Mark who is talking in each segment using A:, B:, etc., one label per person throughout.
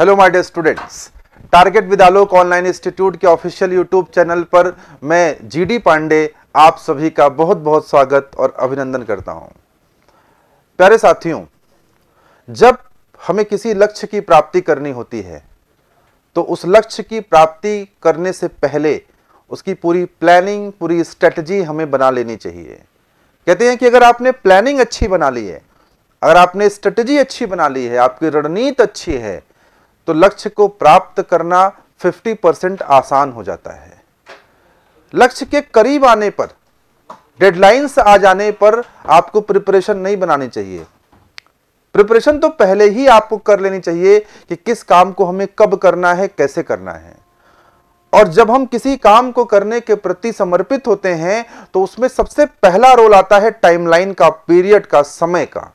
A: hello my dear students target with Alok online institute के official YouTube channel पर मैं GD Pandey आप सभी का बहुत बहुत स्वागत और अभिनंदन करता हूं प्यारे साथियों जब हमें किसी लक्ष्य की प्राप्ति करनी होती है तो उस लक्ष्य की प्राप्ति करने से पहले उसकी पूरी प्लानिंग पूरी स्ट्रेटजी हमें बना लेनी चाहिए कहते हैं कि अगर आपने प्लानिंग अच्छी बना ली है अगर आपने स्ट्रेटजी अच्छी बना ली है आपकी रणनीति अच्छी है तो लक्ष्य को प्राप्त करना 50 परसेंट आसान हो जाता है लक्ष्य के करीब आने पर डेडलाइंस आ जाने पर आपको प्रिपरेशन नहीं बनानी चाहिए प्रिपरेशन तो पहले ही आपको कर लेनी चाहिए कि किस काम को हमें कब करना है कैसे करना है और जब हम किसी काम को करने के प्रति समर्पित होते हैं तो उसमें सबसे पहला रोल आता है टाइमलाइन का पीरियड का समय का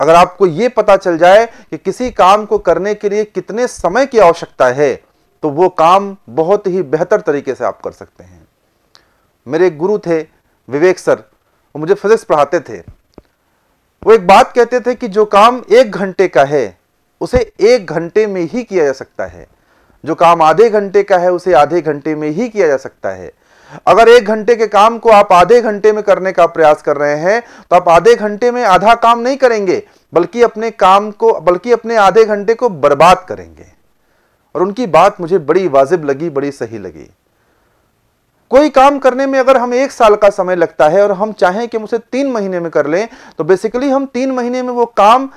A: अगर आपको ये पता चल जाए कि किसी काम को करने के लिए कितने समय की आवश्यकता है तो वो काम बहुत ही बेहतर तरीके से आप कर सकते हैं मेरे एक गुरु थे विवेक सर वो मुझे फिजिक्स पढ़ाते थे वो एक बात कहते थे कि जो काम एक घंटे का है उसे एक घंटे में ही किया जा सकता है जो काम आधे घंटे का है उसे आधे घंटे में ही किया जा सकता है अगर एक घंटे के काम को आप आधे घंटे में करने का प्रयास कर रहे हैं तो आप आधे घंटे में आधा काम नहीं करेंगे बल्कि अपने काम को बल्कि अपने आधे घंटे को बर्बाद करेंगे और उनकी बात मुझे बड़ी वाजिब लगी बड़ी सही लगी कोई काम करने में अगर हम एक साल का समय लगता है और हम चाहें कि हम उसे तीन महीने में कर लें तो बेसिकली हम तीन महीने में वो काम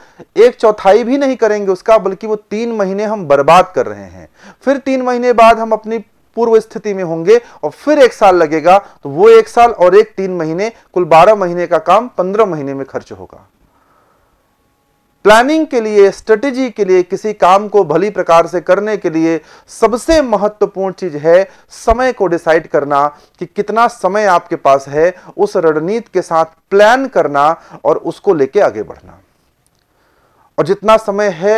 A: एक चौथाई भी नहीं करेंगे उसका बल्कि वो तीन महीने हम बर्बाद कर रहे हैं फिर तीन महीने बाद हम अपनी पूर्व स्थिति में होंगे और फिर एक साल लगेगा तो वो एक साल और एक तीन महीने कुल बारह महीने का काम पंद्रह महीने में खर्च होगा प्लानिंग के लिए स्ट्रेटेजी के लिए किसी काम को भली प्रकार से करने के लिए सबसे महत्वपूर्ण चीज है समय को डिसाइड करना कि कितना समय आपके पास है उस रणनीति के साथ प्लान करना और उसको लेके आगे बढ़ना और जितना समय है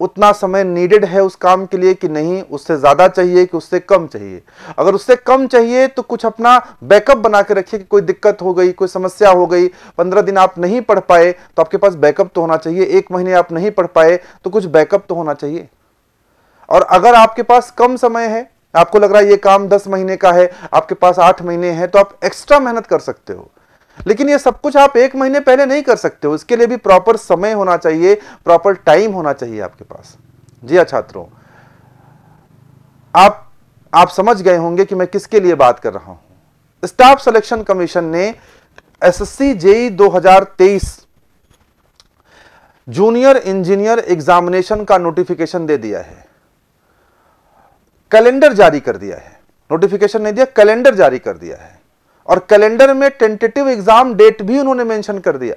A: उतना समय नीडेड है उस काम के लिए कि नहीं उससे ज़्यादा चाहिए कि उससे कम चाहिए अगर उससे कम चाहिए तो कुछ अपना बैकअप बना के रखिए कि कोई दिक्कत हो गई कोई समस्या हो गई पंद्रह दिन आप नहीं पढ़ पाए तो आपके पास बैकअप तो होना चाहिए एक महीने आप नहीं पढ़ पाए तो कुछ बैकअप तो होना चाहिए और अगर आपके पास कम समय है आपको लग रहा है ये काम दस महीने का है आपके पास आठ महीने हैं तो आप एक्स्ट्रा मेहनत कर सकते हो लेकिन ये सब कुछ आप एक महीने पहले नहीं कर सकते हो इसके लिए भी प्रॉपर समय होना चाहिए प्रॉपर टाइम होना चाहिए आपके पास जी हाँ, छात्रों आप आप समझ गए होंगे कि मैं किसके लिए बात कर रहा हूं स्टाफ सिलेक्शन कमीशन ने SSC JE 2023 junior engineer examination का नोटिफिकेशन दे दिया है कैलेंडर जारी कर दिया है नोटिफिकेशन नहीं दिया कैलेंडर जारी कर दिया है और कैलेंडर में टेंटेटिव एग्जाम डेट भी उन्होंने मेंशन कर दिया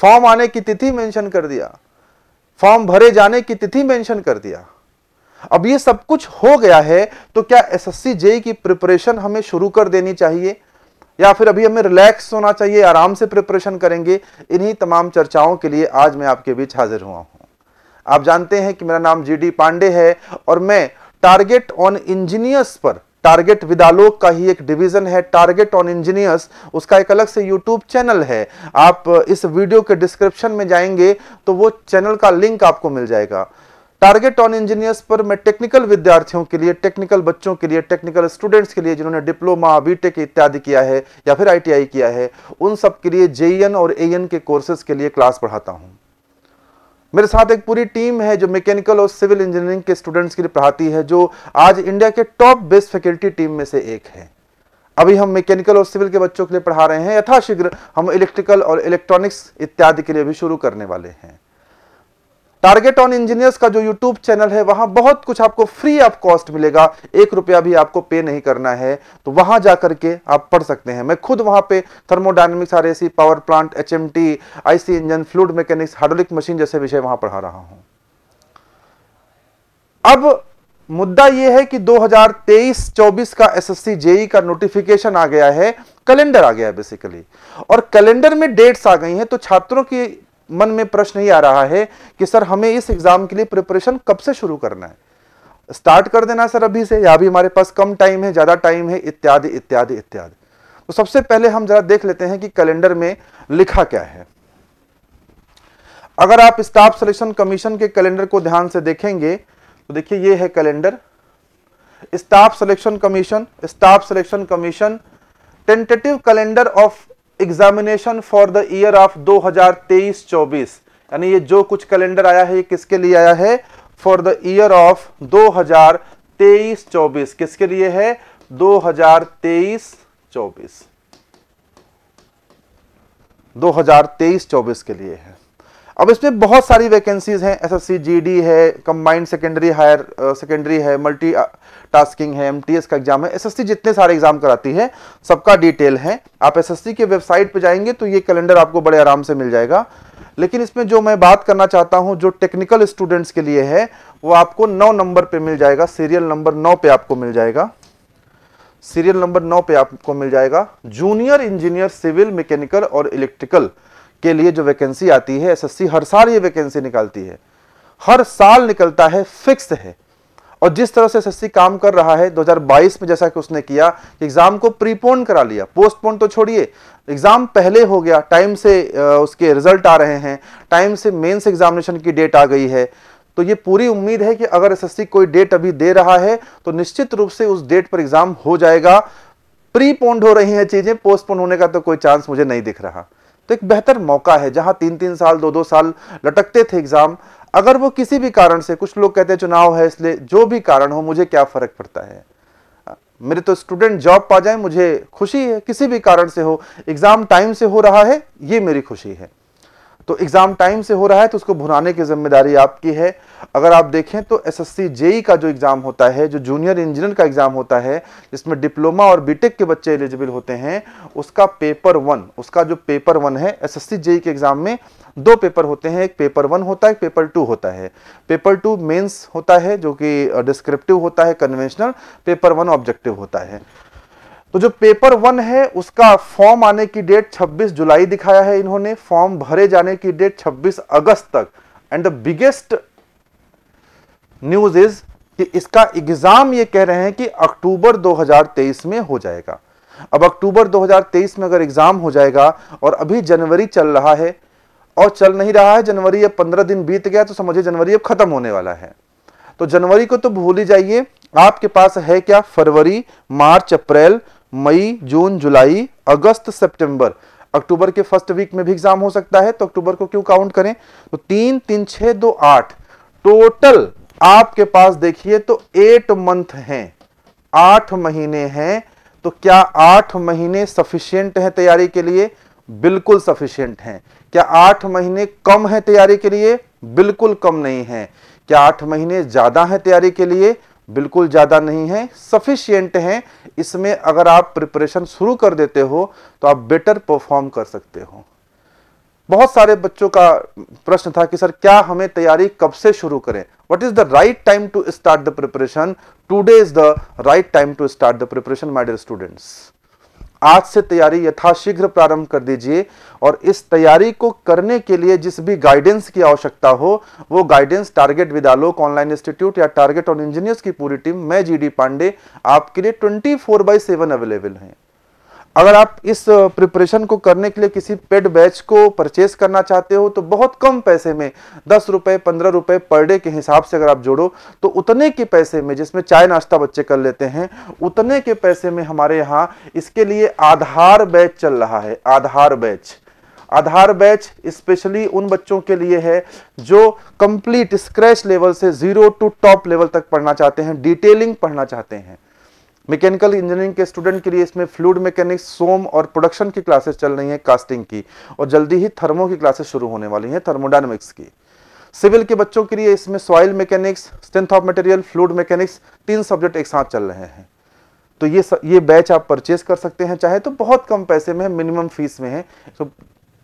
A: फॉर्म आने की तिथि मेंशन कर दिया फॉर्म भरे जाने की तिथि मेंशन कर दिया अब ये सब कुछ हो गया है तो क्या एसएससी एस की प्रिपरेशन हमें शुरू कर देनी चाहिए या फिर अभी हमें रिलैक्स होना चाहिए आराम से प्रिपरेशन करेंगे इन्हीं तमाम चर्चाओं के लिए आज मैं आपके बीच हाजिर हुआ हूँ आप जानते हैं कि मेरा नाम जी पांडे है और मैं टारगेट ऑन इंजीनियर्स पर टारगेट विदालोक का ही एक डिवीजन है टारगेट ऑन इंजीनियर्स उसका एक अलग से यूट्यूब चैनल है आप इस वीडियो के डिस्क्रिप्शन में जाएंगे तो वो चैनल का लिंक आपको मिल जाएगा टारगेट ऑन इंजीनियर्स पर मैं टेक्निकल विद्यार्थियों के लिए टेक्निकल बच्चों के लिए टेक्निकल स्टूडेंट्स के लिए जिन्होंने डिप्लोमा बीटेक इत्यादि किया है या फिर आईटीआई किया है उन सब के लिए जेईएन e और एएन के कोर्सेज के लिए क्लास पढ़ाता हूँ मेरे साथ एक पूरी टीम है जो मैकेनिकल और सिविल इंजीनियरिंग के स्टूडेंट्स के लिए पढ़ाती है जो आज इंडिया के टॉप बेस्ट फैकल्टी टीम में से एक है अभी हम मैकेनिकल और सिविल के बच्चों के लिए पढ़ा रहे हैं यथाशीघ्र हम इलेक्ट्रिकल और इलेक्ट्रॉनिक्स इत्यादि के लिए भी शुरू करने वाले हैं टारगेट ऑन इंजीनियर्स का जो यूट्यूब चैनल है वहां बहुत कुछ आपको फ्री ऑफ आप कॉस्ट मिलेगा एक रुपया भी आपको पे नहीं करना है तो वहां जाकर के आप पढ़ सकते हैं मैं खुद वहां पे thermodynamics or power plant H M T IC engine fluid mechanics hydraulic machine जैसे विषय वहां पढ़ा रहा हूं अब मुद्दा यह है कि 2023-24 का एसएससी जेई e का नोटिफिकेशन आ गया है कैलेंडर आ गया है बेसिकली और कैलेंडर में डेट्स आ गई हैं तो छात्रों की मन में प्रश्न ही आ रहा है कि सर हमें इस एग्ज़ाम के लिए प्रिपरेशन कब से शुरू करना है स्टार्ट कर देना सर अभी से या अभी हमारे पास कम टाइम है ज़्यादा टाइम है इत्यादि इत्यादि इत्यादि तो सबसे पहले हम ज़रा देख लेते हैं कि कैलेंडर में लिखा क्या है अगर आप स्टाफ सिलेक्शन कमीशन के कैलेंडर को ध्यान से देखेंगे तो देखिए ये है calendar staff selection commission staff selection commission tentative calendar of examination for the year of 2023-24 यानी ये जो कुछ कैलेंडर आया है ये किसके लिए आया है फॉर द ईयर ऑफ 2023-24 किसके लिए है 2023-24 2023-24 के लिए है अब इसमें बहुत सारी वैकेंसीज हैं एसएससी जीडी e है कंबाइंड सेकेंडरी हायर सेकेंडरी है मल्टी टास्किंग है एमटीएस का एग्जाम है एसएससी जितने सारे एग्जाम कराती है सबका डिटेल है आप एसएससी के वेबसाइट पर जाएंगे तो ये कैलेंडर आपको बड़े आराम से मिल जाएगा लेकिन इसमें जो मैं बात करना चाहता हूँ जो टेक्निकल स्टूडेंट्स के लिए है वो आपको नौ नंबर पे मिल जाएगा सीरियल नंबर नौ पे आपको मिल जाएगा सीरियल नंबर नौ पे आपको मिल जाएगा जूनियर इंजीनियर सिविल मैकेनिकल और इलेक्ट्रिकल के लिए जो वैकेंसी आती है एसएससी हर साल ये वैकेंसी निकालती है हर साल निकलता है फिक्स है और जिस तरह से एसएससी काम कर रहा है 2022 में जैसा कि उसने किया एग्जाम को प्रीपोन करा लिया पोस्टपोन तो छोड़िए एग्जाम पहले हो गया टाइम से उसके रिजल्ट आ रहे हैं टाइम से मेंस एग्जामिनेशन की डेट आ गई है तो ये पूरी उम्मीद है कि अगर एस कोई डेट अभी दे रहा है तो निश्चित रूप से उस डेट पर एग्जाम हो जाएगा प्रीपोन्ड हो रही हैं चीजें पोस्टपोन होने का तो कोई चांस मुझे नहीं दिख रहा तो एक बेहतर मौका है जहां तीन तीन साल दो दो साल लटकते थे एग्जाम अगर वो किसी भी कारण से कुछ लोग कहते हैं चुनाव है इसलिए जो भी कारण हो मुझे क्या फर्क पड़ता है मेरे तो स्टूडेंट जॉब पा जाए मुझे खुशी है किसी भी कारण से हो एग्जाम टाइम से हो रहा है ये मेरी खुशी है तो एग्ज़ाम टाइम से हो रहा है तो उसको भुनाने की जिम्मेदारी आपकी है अगर आप देखें तो एस एस जेई का जो एग्ज़ाम होता है जो जूनियर इंजीनियर का एग्ज़ाम होता है जिसमें डिप्लोमा और बीटेक के बच्चे एलिजिबल होते हैं उसका पेपर वन उसका जो पेपर वन है एस एस जेई के एग्ज़ाम में दो पेपर होते हैं एक पेपर वन होता है एक पेपर टू होता है पेपर टू मेन्स होता है जो कि डिस्क्रिप्टिव होता है कन्वेंशनल पेपर वन ऑब्जेक्टिव होता है तो जो पेपर वन है उसका फॉर्म आने की डेट 26 जुलाई दिखाया है इन्होंने फॉर्म भरे जाने की डेट 26 अगस्त तक and the biggest news is कि इसका एग्जाम ये कह रहे हैं कि अक्टूबर 2023 में हो जाएगा अब अक्टूबर 2023 में अगर एग्जाम हो जाएगा और अभी जनवरी चल रहा है और चल नहीं रहा है जनवरी अब पंद्रह दिन बीत गया तो समझिए जनवरी अब खत्म होने वाला है तो जनवरी को तो भूल ही जाइए आपके पास है क्या फरवरी मार्च अप्रैल मई जून जुलाई अगस्त सितंबर अक्टूबर के फर्स्ट वीक में भी एग्जाम हो सकता है तो अक्टूबर को क्यों काउंट करें तो तीन तीन छह दो आठ टोटल आपके पास देखिए तो एट मंथ हैं आठ महीने हैं तो क्या आठ महीने सफिशियंट है तैयारी के लिए बिल्कुल सफिशियंट है क्या आठ महीने कम है तैयारी के लिए बिल्कुल कम नहीं है क्या आठ महीने ज्यादा है तैयारी के लिए बिल्कुल ज़्यादा नहीं है सफिशियंट हैं इसमें अगर आप प्रिपरेशन शुरू कर देते हो तो आप बेटर परफॉर्म कर सकते हो बहुत सारे बच्चों का प्रश्न था कि सर क्या हमें तैयारी कब से शुरू करें what is the right time to start the preparation today is the right time to start the preparation my dear students आज से तैयारी यथाशीघ्र प्रारंभ कर दीजिए और इस तैयारी को करने के लिए जिस भी गाइडेंस की आवश्यकता हो वो गाइडेंस टारगेट विद्यालोक ऑनलाइन इंस्टीट्यूट या टारगेट ऑन इंजीनियर्स की पूरी टीम मैं जीडी पांडे आपके लिए 24 फोर बाई सेवन अवेलेबल हैं अगर आप इस प्रिपरेशन को करने के लिए किसी पेड बैच को परचेस करना चाहते हो तो बहुत कम पैसे में दस रुपये पंद्रह रुपये पर डे के हिसाब से अगर आप जोड़ो तो उतने के पैसे में जिसमें चाय नाश्ता बच्चे कर लेते हैं उतने के पैसे में हमारे यहाँ इसके लिए आधार बैच चल रहा है Aadhaar batch Aadhaar batch specially उन बच्चों के लिए है जो कंप्लीट स्क्रैच लेवल से जीरो टू टॉप लेवल तक पढ़ना चाहते हैं डिटेलिंग पढ़ना चाहते हैं मैकेनिकल इंजीनियरिंग के स्टूडेंट के लिए इसमें फ्लूड मैकेनिक्स सोम और प्रोडक्शन की क्लासेस चल रही हैं कास्टिंग की और जल्दी ही थर्मो की क्लासेस शुरू होने वाली हैं थर्मोडाइनमिक्स की सिविल के बच्चों के लिए इसमें soil mechanics strength of material fluid mechanics तीन सब्जेक्ट एक साथ चल रहे हैं तो ये ये बैच आप परचेज कर सकते हैं चाहे तो बहुत कम पैसे में मिनिमम फीस में है तो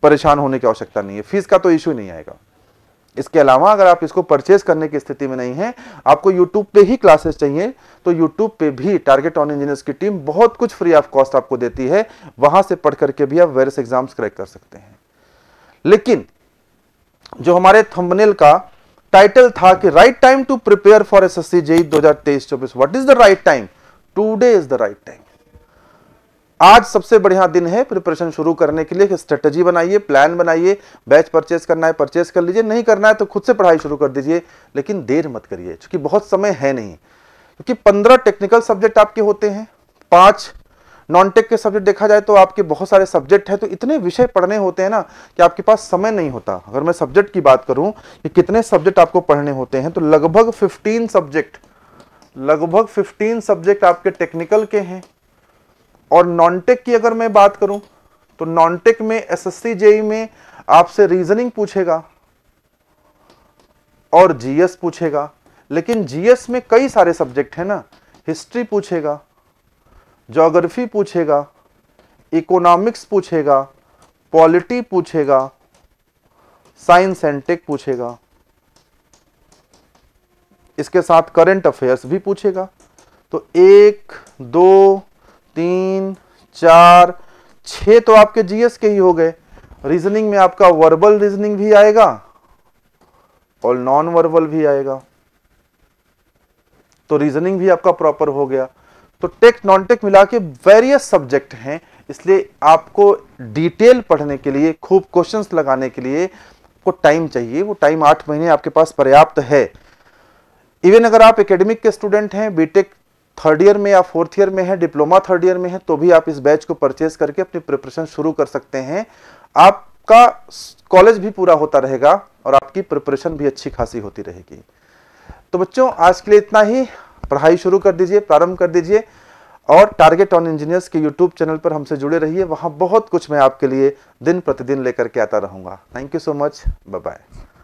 A: परेशान होने की आवश्यकता नहीं है फीस का तो इश्यू नहीं आएगा इसके अलावा अगर आप इसको परचेज करने की स्थिति में नहीं है आपको यूट्यूब पे ही क्लासेस चाहिए तो यूट्यूब पे भी टारगेट ऑन इंजीनियर्स की टीम बहुत कुछ फ्री ऑफ कॉस्ट आपको देती है वहां से पढ़ करके भी आप वेरियस एग्जाम्स क्रैक कर सकते हैं लेकिन जो हमारे थंबनेल का टाइटल था कि right time to prepare for S S C JE दो हजार तेईस चौबीस what is the right time today is the right time आज सबसे बढ़िया दिन है प्रिपरेशन शुरू करने के लिए स्ट्रेटजी बनाइए प्लान बनाइए बैच परचेस करना है परचेस कर लीजिए नहीं करना है तो खुद से पढ़ाई शुरू कर दीजिए लेकिन देर मत करिए क्योंकि बहुत समय है नहीं क्योंकि पंद्रह टेक्निकल सब्जेक्ट आपके होते हैं पांच नॉन टेक के सब्जेक्ट देखा जाए तो आपके बहुत सारे सब्जेक्ट है तो इतने विषय पढ़ने होते हैं ना कि आपके पास समय नहीं होता अगर मैं सब्जेक्ट की बात करूं कि कितने सब्जेक्ट आपको पढ़ने होते हैं तो लगभग फिफ्टीन सब्जेक्ट लगभग फिफ्टीन सब्जेक्ट आपके टेक्निकल के हैं और नॉनटेक की अगर मैं बात करूं तो नॉनटेक में एसएससी जेई e में आपसे रीजनिंग पूछेगा और जीएस पूछेगा लेकिन जीएस में कई सारे सब्जेक्ट है ना हिस्ट्री पूछेगा जोग्राफी पूछेगा इकोनॉमिक्स पूछेगा पॉलिटी पूछेगा साइंस एंड टेक पूछेगा इसके साथ करंट अफेयर्स भी पूछेगा तो एक दो तीन चार छ तो आपके जीएस के ही हो गए रीजनिंग में आपका वर्बल रीजनिंग भी आएगा और नॉन वर्बल भी आएगा तो रीजनिंग भी आपका प्रॉपर हो गया तो टेक नॉन टेक मिला के वेरियस सब्जेक्ट हैं इसलिए आपको डिटेल पढ़ने के लिए खूब क्वेश्चंस लगाने के लिए आपको टाइम चाहिए वो टाइम आठ महीने आपके पास पर्याप्त है इवन अगर आप एकेडमिक के स्टूडेंट हैं बीटेक थर्ड ईयर में या फोर्थ ईयर में है डिप्लोमा थर्ड ईयर में है तो भी आप इस बैच को परचेज करके अपनी प्रिपरेशन शुरू कर सकते हैं आपका कॉलेज भी पूरा होता रहेगा और आपकी प्रिपरेशन भी अच्छी खासी होती रहेगी तो बच्चों आज के लिए इतना ही पढ़ाई शुरू कर दीजिए प्रारंभ कर दीजिए और टारगेट ऑन इंजीनियर्स के यूट्यूब चैनल पर हमसे जुड़े रहिए वहाँ बहुत कुछ मैं आपके लिए दिन प्रतिदिन लेकर के आता रहूँगा thank you so much bye